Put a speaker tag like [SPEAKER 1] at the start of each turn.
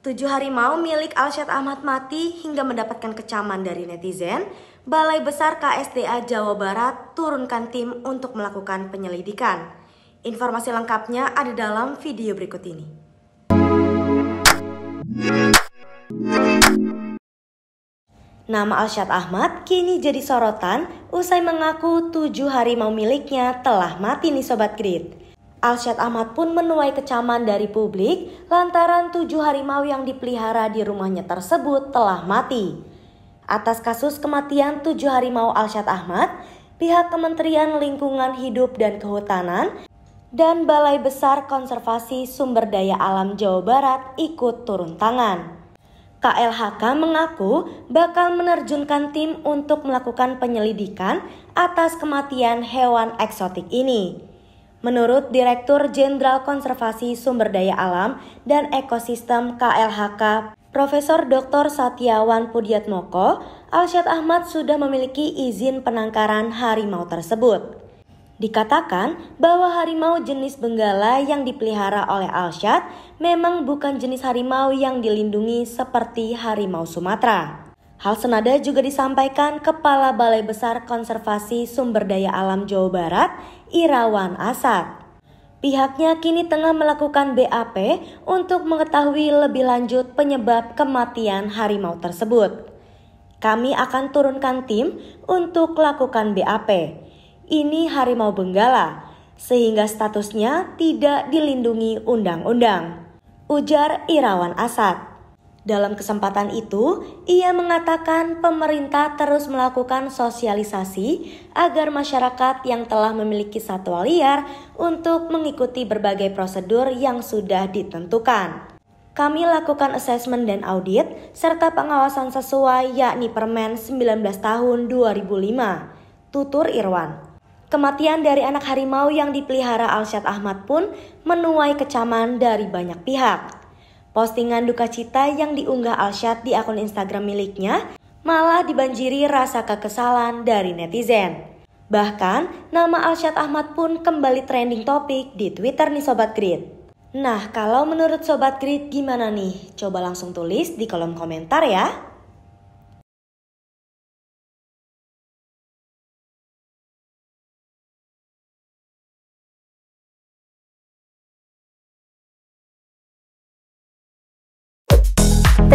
[SPEAKER 1] Tujuh harimau milik Alsyad Ahmad mati hingga mendapatkan kecaman dari netizen. Balai Besar KSDA Jawa Barat turunkan tim untuk melakukan penyelidikan. Informasi lengkapnya ada dalam video berikut ini. Nama Alsyad Ahmad kini jadi sorotan usai mengaku tujuh harimau miliknya telah mati nih Sobat Grid. Alsyad Ahmad pun menuai kecaman dari publik lantaran tujuh harimau yang dipelihara di rumahnya tersebut telah mati. Atas kasus kematian tujuh harimau Alsyad Ahmad, pihak Kementerian Lingkungan Hidup dan Kehutanan dan Balai Besar Konservasi Sumber Daya Alam Jawa Barat ikut turun tangan. KLHK mengaku bakal menerjunkan tim untuk melakukan penyelidikan atas kematian hewan eksotik ini. Menurut Direktur Jenderal Konservasi Sumber Daya Alam dan Ekosistem KLHK Profesor Dr. Satyawan Pudiatmoko, Alsyad Ahmad sudah memiliki izin penangkaran harimau tersebut. Dikatakan bahwa harimau jenis benggala yang dipelihara oleh Alsyad memang bukan jenis harimau yang dilindungi seperti harimau Sumatera. Hal senada juga disampaikan Kepala Balai Besar Konservasi Sumber Daya Alam Jawa Barat, Irawan Asad. Pihaknya kini tengah melakukan BAP untuk mengetahui lebih lanjut penyebab kematian harimau tersebut. Kami akan turunkan tim untuk lakukan BAP. Ini harimau benggala, sehingga statusnya tidak dilindungi undang-undang. Ujar Irawan Asad. Dalam kesempatan itu, ia mengatakan pemerintah terus melakukan sosialisasi agar masyarakat yang telah memiliki satwa liar untuk mengikuti berbagai prosedur yang sudah ditentukan. Kami lakukan asesmen dan audit serta pengawasan sesuai yakni Permen 19 tahun 2005. Tutur Irwan. Kematian dari anak harimau yang dipelihara Alsyad Ahmad pun menuai kecaman dari banyak pihak. Postingan duka cita yang diunggah Alsyad di akun Instagram miliknya malah dibanjiri rasa kekesalan dari netizen. Bahkan, nama Alsyad Ahmad pun kembali trending topik di Twitter nih Sobat Grid. Nah, kalau menurut Sobat Grid gimana nih? Coba langsung tulis di kolom komentar ya.